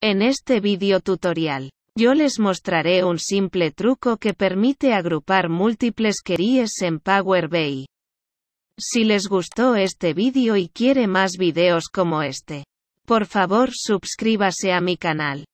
En este video tutorial, yo les mostraré un simple truco que permite agrupar múltiples queries en Power BI. Si les gustó este vídeo y quiere más videos como este, por favor suscríbase a mi canal.